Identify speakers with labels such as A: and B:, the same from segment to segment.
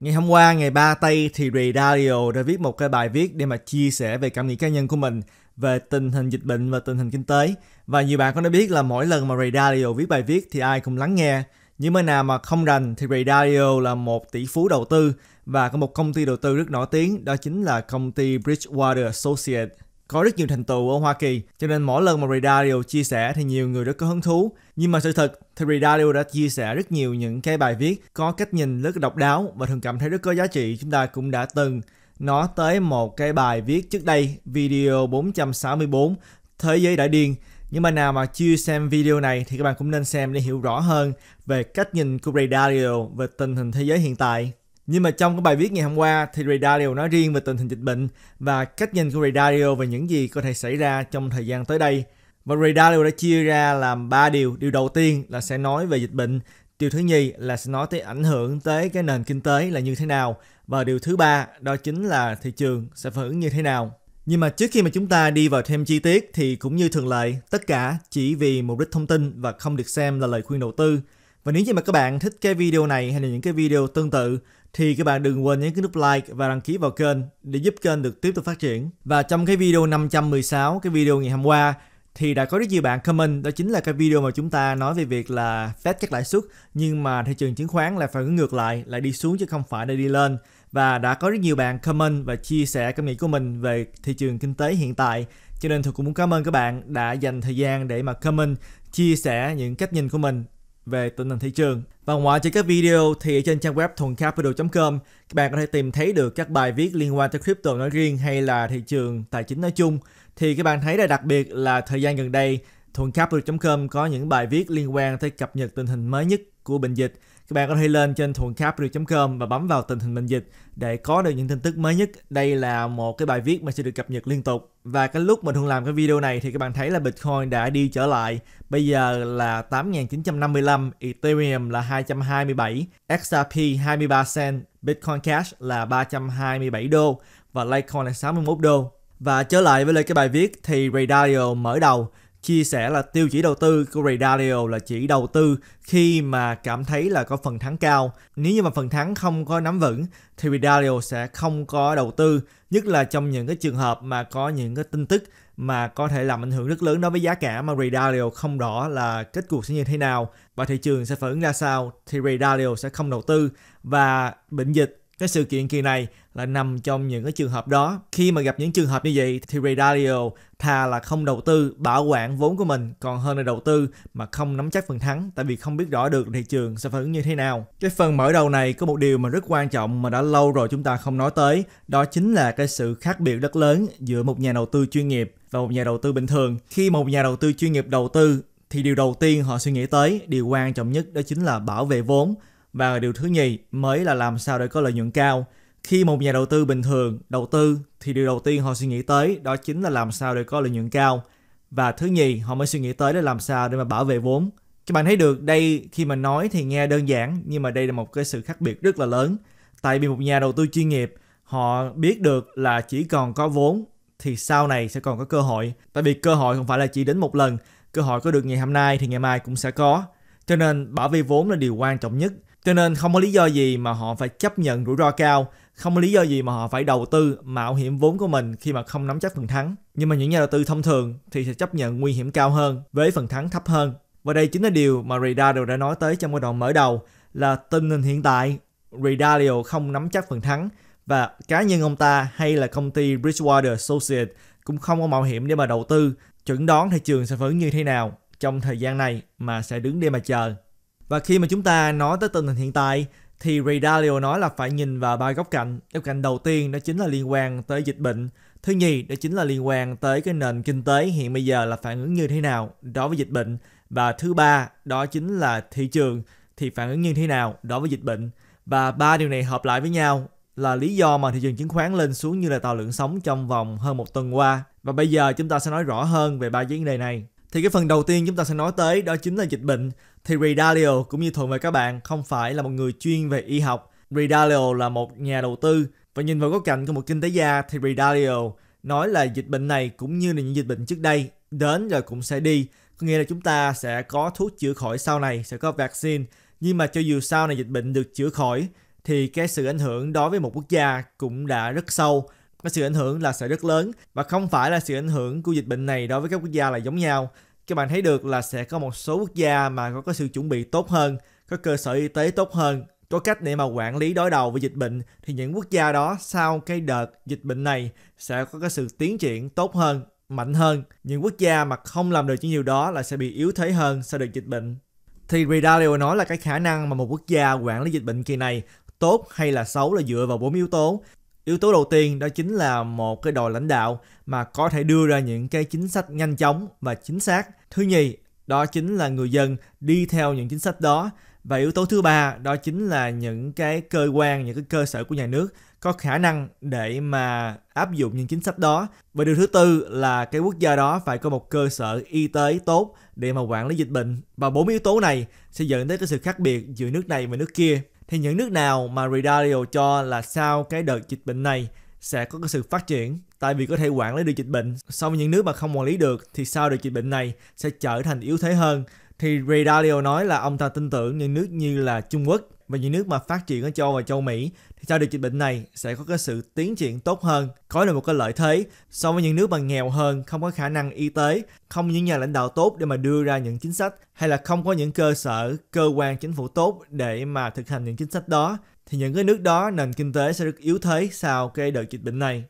A: Ngày hôm qua, ngày 3 Tây thì Radio đã viết một cái bài viết để mà chia sẻ về cảm nghĩ cá nhân của mình về tình hình dịch bệnh và tình hình kinh tế. Và nhiều bạn cũng đã biết là mỗi lần mà Radio viết bài viết thì ai cũng lắng nghe. Nhưng mà nào mà không rành thì Radio là một tỷ phú đầu tư và có một công ty đầu tư rất nổi tiếng đó chính là công ty Bridgewater Associates có rất nhiều thành tựu ở Hoa Kỳ, cho nên mỗi lần mà Redario chia sẻ thì nhiều người rất có hứng thú. Nhưng mà sự thật thì Redario đã chia sẻ rất nhiều những cái bài viết có cách nhìn rất độc đáo và thường cảm thấy rất có giá trị. Chúng ta cũng đã từng nói tới một cái bài viết trước đây, video 464, Thế giới đã điên. Nhưng mà nào mà chưa xem video này thì các bạn cũng nên xem để hiểu rõ hơn về cách nhìn của Redario về tình hình thế giới hiện tại. Nhưng mà trong cái bài viết ngày hôm qua thì Ray Dalio nói riêng về tình hình dịch bệnh và cách nhìn của Ray Dalio về những gì có thể xảy ra trong thời gian tới đây. Và Ray Dalio đã chia ra làm 3 điều. Điều đầu tiên là sẽ nói về dịch bệnh. Điều thứ nhì là sẽ nói tới ảnh hưởng tới cái nền kinh tế là như thế nào. Và điều thứ ba đó chính là thị trường sẽ phản ứng như thế nào. Nhưng mà trước khi mà chúng ta đi vào thêm chi tiết thì cũng như thường lệ, tất cả chỉ vì mục đích thông tin và không được xem là lời khuyên đầu tư. Và nếu như mà các bạn thích cái video này hay là những cái video tương tự thì các bạn đừng quên nhấn cái nút like và đăng ký vào kênh để giúp kênh được tiếp tục phát triển. Và trong cái video 516, cái video ngày hôm qua thì đã có rất nhiều bạn comment đó chính là cái video mà chúng ta nói về việc là Fed cắt lãi suất nhưng mà thị trường chứng khoán là phải ngược lại lại đi xuống chứ không phải là đi lên và đã có rất nhiều bạn comment và chia sẻ cảm nghĩ của mình về thị trường kinh tế hiện tại cho nên tôi cũng muốn cảm ơn các bạn đã dành thời gian để mà comment chia sẻ những cách nhìn của mình về tình hình thị trường. Và ngoài trừ các video thì trên trang web thuongcapital.com các bạn có thể tìm thấy được các bài viết liên quan tới crypto nói riêng hay là thị trường tài chính nói chung. Thì các bạn thấy là đặc biệt là thời gian gần đây thuongcapital.com có những bài viết liên quan tới cập nhật tình hình mới nhất của bệnh dịch các bạn có thể lên trên thuầncapital.com và bấm vào tình hình bệnh dịch để có được những tin tức mới nhất. Đây là một cái bài viết mà sẽ được cập nhật liên tục. Và cái lúc mình thường làm cái video này thì các bạn thấy là Bitcoin đã đi trở lại. Bây giờ là 8.955, Ethereum là 227, XRP 23 cent, Bitcoin Cash là 327 đô và Litecoin là 61 đô. Và trở lại với lại cái bài viết thì Radario mở đầu chia sẻ là tiêu chỉ đầu tư của Ray Dalio là chỉ đầu tư khi mà cảm thấy là có phần thắng cao. Nếu như mà phần thắng không có nắm vững thì Ray Dalio sẽ không có đầu tư, nhất là trong những cái trường hợp mà có những cái tin tức mà có thể làm ảnh hưởng rất lớn đối với giá cả mà Ray Dalio không rõ là kết cuộc sẽ như thế nào và thị trường sẽ phản ứng ra sao thì Ray Dalio sẽ không đầu tư và bệnh dịch cái sự kiện kỳ này là nằm trong những cái trường hợp đó. Khi mà gặp những trường hợp như vậy thì Redario thà là không đầu tư bảo quản vốn của mình còn hơn là đầu tư mà không nắm chắc phần thắng tại vì không biết rõ được thị trường sẽ phản ứng như thế nào. Cái phần mở đầu này có một điều mà rất quan trọng mà đã lâu rồi chúng ta không nói tới, đó chính là cái sự khác biệt rất lớn giữa một nhà đầu tư chuyên nghiệp và một nhà đầu tư bình thường. Khi một nhà đầu tư chuyên nghiệp đầu tư thì điều đầu tiên họ suy nghĩ tới, điều quan trọng nhất đó chính là bảo vệ vốn và điều thứ nhì mới là làm sao để có lợi nhuận cao. Khi một nhà đầu tư bình thường đầu tư thì điều đầu tiên họ suy nghĩ tới đó chính là làm sao để có lợi nhuận cao. Và thứ nhì họ mới suy nghĩ tới là làm sao để mà bảo vệ vốn. Các bạn thấy được đây khi mà nói thì nghe đơn giản nhưng mà đây là một cái sự khác biệt rất là lớn. Tại vì một nhà đầu tư chuyên nghiệp họ biết được là chỉ còn có vốn thì sau này sẽ còn có cơ hội. Tại vì cơ hội không phải là chỉ đến một lần, cơ hội có được ngày hôm nay thì ngày mai cũng sẽ có. Cho nên bảo vệ vốn là điều quan trọng nhất cho nên không có lý do gì mà họ phải chấp nhận rủi ro cao, không có lý do gì mà họ phải đầu tư mạo hiểm vốn của mình khi mà không nắm chắc phần thắng. Nhưng mà những nhà đầu tư thông thường thì sẽ chấp nhận nguy hiểm cao hơn với phần thắng thấp hơn. Và đây chính là điều mà Ray Dalio đã nói tới trong cái đoạn mở đầu là tình hình hiện tại Ray Dalio không nắm chắc phần thắng và cá nhân ông ta hay là công ty Bridgewater Associates cũng không có mạo hiểm để mà đầu tư, chẩn đoán thị trường sẽ phản như thế nào trong thời gian này mà sẽ đứng đây mà chờ. Và khi mà chúng ta nói tới tình hình hiện tại thì Ray Dalio nói là phải nhìn vào ba góc cạnh. Góc cạnh đầu tiên đó chính là liên quan tới dịch bệnh. Thứ nhì đó chính là liên quan tới cái nền kinh tế hiện bây giờ là phản ứng như thế nào đối với dịch bệnh. Và thứ ba đó chính là thị trường thì phản ứng như thế nào đối với dịch bệnh. Và ba điều này hợp lại với nhau là lý do mà thị trường chứng khoán lên xuống như là tàu lượng sóng trong vòng hơn một tuần qua. Và bây giờ chúng ta sẽ nói rõ hơn về ba vấn đề này. Thì cái phần đầu tiên chúng ta sẽ nói tới đó chính là dịch bệnh. Thì Ray Dalio cũng như thuận với các bạn không phải là một người chuyên về y học. Ray Dalio là một nhà đầu tư và nhìn vào góc cạnh của một kinh tế gia thì Ray Dalio nói là dịch bệnh này cũng như là những dịch bệnh trước đây đến rồi cũng sẽ đi. Có nghĩa là chúng ta sẽ có thuốc chữa khỏi sau này, sẽ có vaccine. Nhưng mà cho dù sau này dịch bệnh được chữa khỏi thì cái sự ảnh hưởng đối với một quốc gia cũng đã rất sâu và sự ảnh hưởng là sẽ rất lớn và không phải là sự ảnh hưởng của dịch bệnh này đối với các quốc gia là giống nhau. Các bạn thấy được là sẽ có một số quốc gia mà có, có sự chuẩn bị tốt hơn, có cơ sở y tế tốt hơn, có cách để mà quản lý đối đầu với dịch bệnh thì những quốc gia đó sau cái đợt dịch bệnh này sẽ có cái sự tiến triển tốt hơn, mạnh hơn. Những quốc gia mà không làm được những điều đó là sẽ bị yếu thế hơn sau đợt dịch bệnh. Thì Redalio nói là cái khả năng mà một quốc gia quản lý dịch bệnh kỳ này tốt hay là xấu là dựa vào bốn yếu tố Yếu tố đầu tiên đó chính là một cái đội lãnh đạo mà có thể đưa ra những cái chính sách nhanh chóng và chính xác. Thứ nhì, đó chính là người dân đi theo những chính sách đó và yếu tố thứ ba đó chính là những cái cơ quan những cái cơ sở của nhà nước có khả năng để mà áp dụng những chính sách đó và điều thứ tư là cái quốc gia đó phải có một cơ sở y tế tốt để mà quản lý dịch bệnh và bốn yếu tố này sẽ dẫn tới cái sự khác biệt giữa nước này và nước kia thì những nước nào mà Redario cho là sau cái đợt dịch bệnh này sẽ có cái sự phát triển tại vì có thể quản lý được dịch bệnh so với những nước mà không quản lý được thì sau đợt dịch bệnh này sẽ trở thành yếu thế hơn thì Redario nói là ông ta tin tưởng những nước như là Trung Quốc và những nước mà phát triển ở châu và châu Mỹ thì sau được dịch bệnh này sẽ có cái sự tiến triển tốt hơn, có được một cái lợi thế so với những nước mà nghèo hơn, không có khả năng y tế, không những nhà lãnh đạo tốt để mà đưa ra những chính sách hay là không có những cơ sở, cơ quan chính phủ tốt để mà thực hành những chính sách đó thì những cái nước đó nền kinh tế sẽ được yếu thế sau cái đợt dịch bệnh này.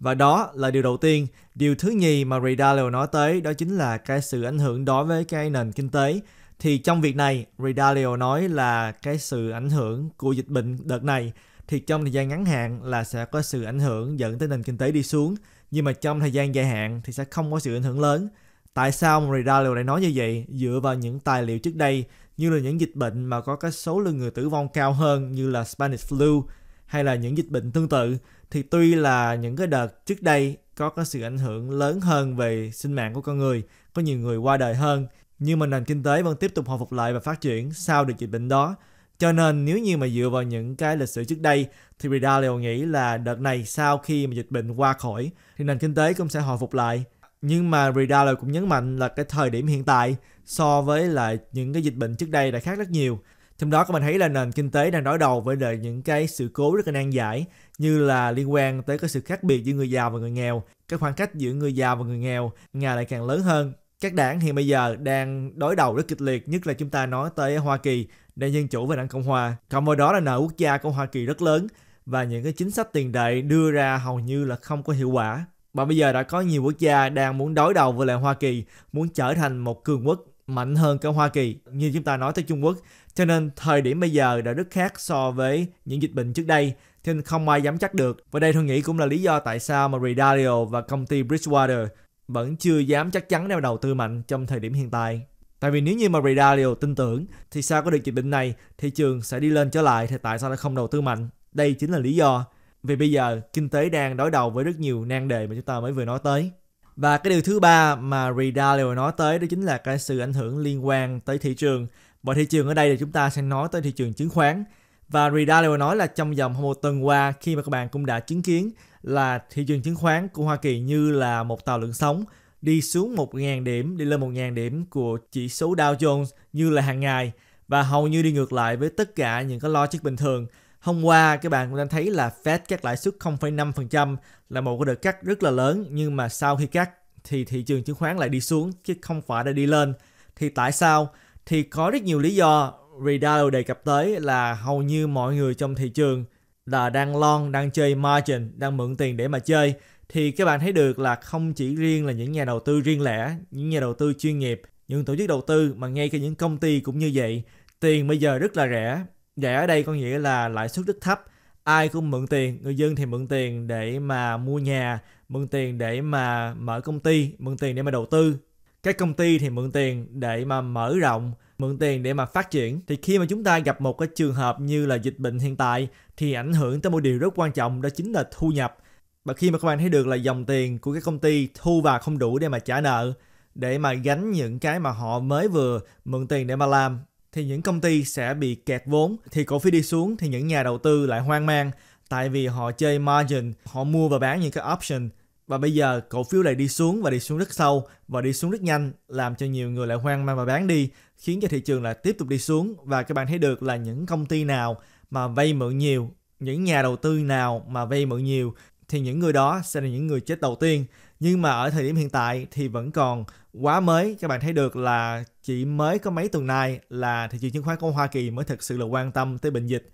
A: Và đó là điều đầu tiên. Điều thứ nhì mà Ray Dalio nói tới đó chính là cái sự ảnh hưởng đối với cái nền kinh tế thì trong việc này, Redalio nói là cái sự ảnh hưởng của dịch bệnh đợt này thì trong thời gian ngắn hạn là sẽ có sự ảnh hưởng dẫn tới nền kinh tế đi xuống nhưng mà trong thời gian dài hạn thì sẽ không có sự ảnh hưởng lớn. Tại sao Redalio lại nói như vậy? Dựa vào những tài liệu trước đây như là những dịch bệnh mà có cái số lượng người tử vong cao hơn như là Spanish flu hay là những dịch bệnh tương tự thì tuy là những cái đợt trước đây có cái sự ảnh hưởng lớn hơn về sinh mạng của con người, có nhiều người qua đời hơn nhưng mà nền kinh tế vẫn tiếp tục hồi phục lại và phát triển sau được dịch bệnh đó. Cho nên nếu như mà dựa vào những cái lịch sử trước đây thì Bidalio nghĩ là đợt này sau khi mà dịch bệnh qua khỏi thì nền kinh tế cũng sẽ hồi phục lại. Nhưng mà Bidalio cũng nhấn mạnh là cái thời điểm hiện tại so với lại những cái dịch bệnh trước đây đã khác rất nhiều. Trong đó các bạn thấy là nền kinh tế đang đối đầu với lại những cái sự cố rất là nan giải như là liên quan tới cái sự khác biệt giữa người giàu và người nghèo. Cái khoảng cách giữa người giàu và người nghèo ngày lại càng lớn hơn các đảng hiện bây giờ đang đối đầu rất kịch liệt nhất là chúng ta nói tới Hoa Kỳ đảng Dân Chủ và đảng Cộng Hòa cộng với đó là nợ quốc gia của Hoa Kỳ rất lớn và những cái chính sách tiền tệ đưa ra hầu như là không có hiệu quả và bây giờ đã có nhiều quốc gia đang muốn đối đầu với lại Hoa Kỳ muốn trở thành một cường quốc mạnh hơn cả Hoa Kỳ như chúng ta nói tới Trung Quốc cho nên thời điểm bây giờ đã rất khác so với những dịch bệnh trước đây cho nên không ai dám chắc được và đây tôi nghĩ cũng là lý do tại sao mà Redario và công ty Bridgewater vẫn chưa dám chắc chắn nào đầu tư mạnh trong thời điểm hiện tại. Tại vì nếu như mà Redalio tin tưởng thì sao có được dịch bệnh này, thị trường sẽ đi lên trở lại thì tại sao lại không đầu tư mạnh? Đây chính là lý do. Vì bây giờ kinh tế đang đối đầu với rất nhiều nan đề mà chúng ta mới vừa nói tới. Và cái điều thứ ba mà Redalio nói tới đó chính là cái sự ảnh hưởng liên quan tới thị trường. Và thị trường ở đây thì chúng ta sẽ nói tới thị trường chứng khoán. Và Redalio nói là trong vòng hơn một tuần qua khi mà các bạn cũng đã chứng kiến là thị trường chứng khoán của Hoa Kỳ như là một tàu lượn sóng đi xuống 1.000 điểm, đi lên 1.000 điểm của chỉ số Dow Jones như là hàng ngày và hầu như đi ngược lại với tất cả những cái lo logic bình thường. Hôm qua các bạn cũng đang thấy là Fed cắt lãi suất 0,5% là một cái đợt cắt rất là lớn nhưng mà sau khi cắt thì thị trường chứng khoán lại đi xuống chứ không phải là đi lên. Thì tại sao? Thì có rất nhiều lý do Redile đề cập tới là hầu như mọi người trong thị trường là đang lon, đang chơi margin, đang mượn tiền để mà chơi thì các bạn thấy được là không chỉ riêng là những nhà đầu tư riêng lẻ, những nhà đầu tư chuyên nghiệp, những tổ chức đầu tư mà ngay cả những công ty cũng như vậy, tiền bây giờ rất là rẻ. Rẻ ở đây có nghĩa là lãi suất rất thấp, ai cũng mượn tiền, người dân thì mượn tiền để mà mua nhà, mượn tiền để mà mở công ty, mượn tiền để mà đầu tư. Các công ty thì mượn tiền để mà mở rộng, mượn tiền để mà phát triển thì khi mà chúng ta gặp một cái trường hợp như là dịch bệnh hiện tại thì ảnh hưởng tới một điều rất quan trọng đó chính là thu nhập và khi mà các bạn thấy được là dòng tiền của các công ty thu vào không đủ để mà trả nợ để mà gánh những cái mà họ mới vừa mượn tiền để mà làm thì những công ty sẽ bị kẹt vốn thì cổ phiếu đi xuống thì những nhà đầu tư lại hoang mang tại vì họ chơi margin họ mua và bán những cái option và bây giờ cổ phiếu này đi xuống và đi xuống rất sâu và đi xuống rất nhanh làm cho nhiều người lại hoang mang và bán đi khiến cho thị trường lại tiếp tục đi xuống và các bạn thấy được là những công ty nào mà vay mượn nhiều, những nhà đầu tư nào mà vay mượn nhiều thì những người đó sẽ là những người chết đầu tiên. Nhưng mà ở thời điểm hiện tại thì vẫn còn quá mới. Các bạn thấy được là chỉ mới có mấy tuần nay là thị trường chứng khoán của Hoa Kỳ mới thực sự là quan tâm tới bệnh dịch.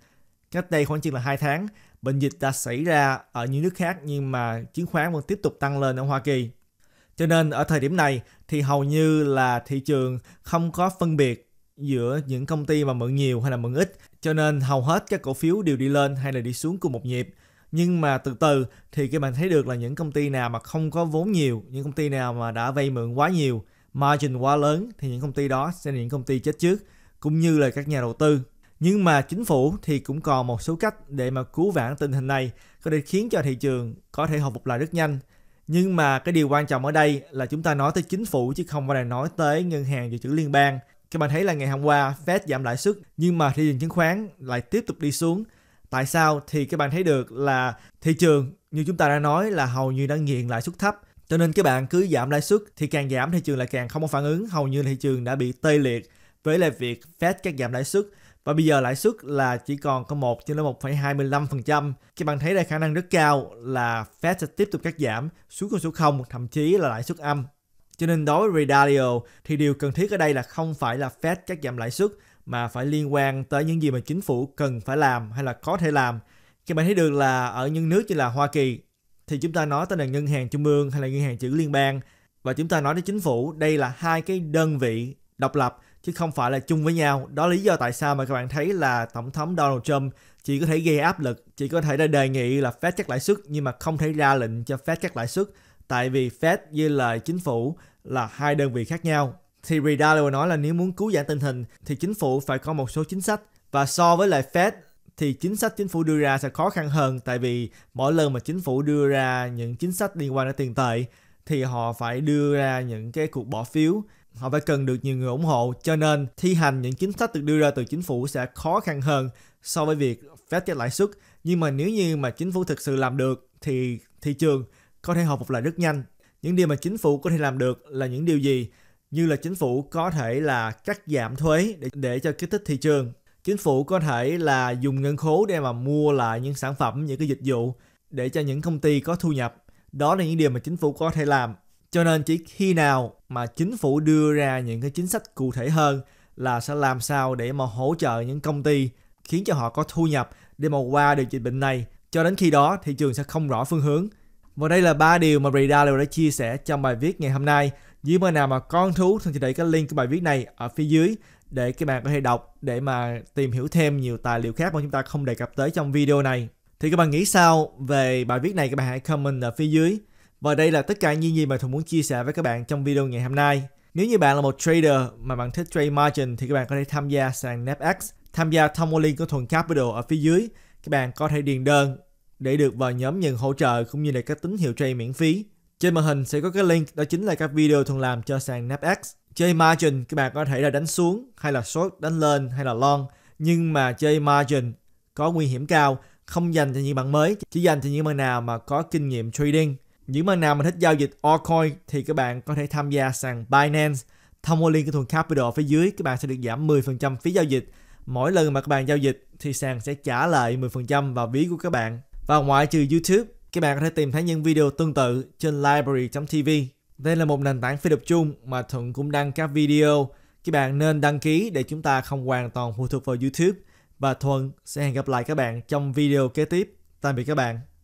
A: Cách đây khoảng chừng là hai tháng bệnh dịch đã xảy ra ở những nước khác nhưng mà chứng khoán vẫn tiếp tục tăng lên ở Hoa Kỳ. Cho nên ở thời điểm này thì hầu như là thị trường không có phân biệt giữa những công ty mà mượn nhiều hay là mượn ít. Cho nên hầu hết các cổ phiếu đều đi lên hay là đi xuống cùng một nhịp. Nhưng mà từ từ thì các bạn thấy được là những công ty nào mà không có vốn nhiều, những công ty nào mà đã vay mượn quá nhiều, margin quá lớn thì những công ty đó sẽ là những công ty chết trước cũng như là các nhà đầu tư nhưng mà chính phủ thì cũng còn một số cách để mà cứu vãn tình hình này có thể khiến cho thị trường có thể hồi phục lại rất nhanh. Nhưng mà cái điều quan trọng ở đây là chúng ta nói tới chính phủ chứ không phải là nói tới ngân hàng dự trữ liên bang. Các bạn thấy là ngày hôm qua Fed giảm lãi suất nhưng mà thị trường chứng khoán lại tiếp tục đi xuống. Tại sao? Thì các bạn thấy được là thị trường như chúng ta đã nói là hầu như đang nghiện lãi suất thấp. Cho nên các bạn cứ giảm lãi suất thì càng giảm thị trường lại càng không có phản ứng, hầu như thị trường đã bị tê liệt với lại việc Fed cắt giảm lãi suất và bây giờ lãi suất là chỉ còn có 1 cho đến 1,25%. Các bạn thấy đây khả năng rất cao là Fed sẽ tiếp tục cắt giảm xuống con số 0, thậm chí là lãi suất âm. Cho nên đối với Redalio thì điều cần thiết ở đây là không phải là Fed cắt giảm lãi suất mà phải liên quan tới những gì mà chính phủ cần phải làm hay là có thể làm. Các bạn thấy được là ở những nước như là Hoa Kỳ thì chúng ta nói tới là ngân hàng trung ương hay là ngân hàng chữ liên bang và chúng ta nói đến chính phủ đây là hai cái đơn vị độc lập chứ không phải là chung với nhau. Đó là lý do tại sao mà các bạn thấy là tổng thống Donald Trump chỉ có thể gây áp lực, chỉ có thể đề nghị là Fed cắt lãi suất nhưng mà không thể ra lệnh cho Fed cắt lãi suất tại vì Fed với lời chính phủ là hai đơn vị khác nhau. Thì Ray Dalio nói là nếu muốn cứu giãn tình hình thì chính phủ phải có một số chính sách và so với lại Fed thì chính sách chính phủ đưa ra sẽ khó khăn hơn tại vì mỗi lần mà chính phủ đưa ra những chính sách liên quan đến tiền tệ thì họ phải đưa ra những cái cuộc bỏ phiếu họ phải cần được nhiều người ủng hộ cho nên thi hành những chính sách được đưa ra từ chính phủ sẽ khó khăn hơn so với việc phép chất lãi suất nhưng mà nếu như mà chính phủ thực sự làm được thì thị trường có thể hồi phục lại rất nhanh những điều mà chính phủ có thể làm được là những điều gì như là chính phủ có thể là cắt giảm thuế để, để cho kích thích thị trường chính phủ có thể là dùng ngân khố để mà mua lại những sản phẩm những cái dịch vụ để cho những công ty có thu nhập đó là những điều mà chính phủ có thể làm cho nên chỉ khi nào mà chính phủ đưa ra những cái chính sách cụ thể hơn là sẽ làm sao để mà hỗ trợ những công ty khiến cho họ có thu nhập để mà qua được dịch bệnh này. Cho đến khi đó thị trường sẽ không rõ phương hướng. Và đây là ba điều mà Brida Bredalo đã chia sẻ trong bài viết ngày hôm nay. Dưới bên nào mà con thú thì để cái link của bài viết này ở phía dưới để các bạn có thể đọc để mà tìm hiểu thêm nhiều tài liệu khác mà chúng ta không đề cập tới trong video này. Thì các bạn nghĩ sao về bài viết này các bạn hãy comment ở phía dưới. Và đây là tất cả những gì mà Thuận muốn chia sẻ với các bạn trong video ngày hôm nay. Nếu như bạn là một trader mà bạn thích trade margin thì các bạn có thể tham gia sàn NAPX, e tham gia thông qua link của Thuận Capital ở phía dưới. Các bạn có thể điền đơn để được vào nhóm nhận hỗ trợ cũng như là các tín hiệu trade miễn phí. Trên màn hình sẽ có cái link đó chính là các video Thuận làm cho sàn NAPX. E chơi margin các bạn có thể là đánh xuống hay là short đánh lên hay là long nhưng mà chơi margin có nguy hiểm cao không dành cho những bạn mới chỉ dành cho những bạn nào mà có kinh nghiệm trading những bạn nào mà thích giao dịch altcoin thì các bạn có thể tham gia sàn Binance thông qua link kỹ thuật Capital phía dưới các bạn sẽ được giảm 10% phí giao dịch. Mỗi lần mà các bạn giao dịch thì sàn sẽ trả lại 10% vào ví của các bạn. Và ngoại trừ YouTube, các bạn có thể tìm thấy những video tương tự trên library.tv. Đây là một nền tảng phi tập trung mà Thuận cũng đăng các video. Các bạn nên đăng ký để chúng ta không hoàn toàn phụ thuộc vào YouTube. Và Thuận sẽ hẹn gặp lại các bạn trong video kế tiếp. Tạm biệt các bạn.